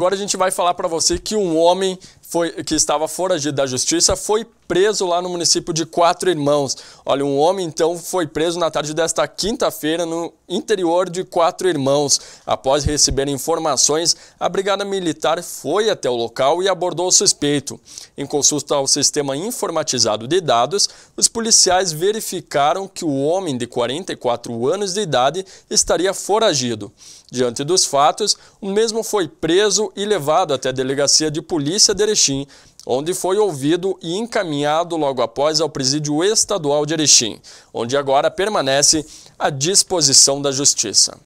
Agora a gente vai falar para você que um homem foi, que estava foragido da justiça foi preso lá no município de Quatro Irmãos. Olha, um homem então foi preso na tarde desta quinta-feira no interior de Quatro Irmãos. Após receber informações, a Brigada Militar foi até o local e abordou o suspeito. Em consulta ao sistema informatizado de dados, os policiais verificaram que o homem de 44 anos de idade estaria foragido. Diante dos fatos, o mesmo foi preso preso e levado até a delegacia de polícia de Erechim, onde foi ouvido e encaminhado logo após ao presídio estadual de Erechim, onde agora permanece à disposição da Justiça.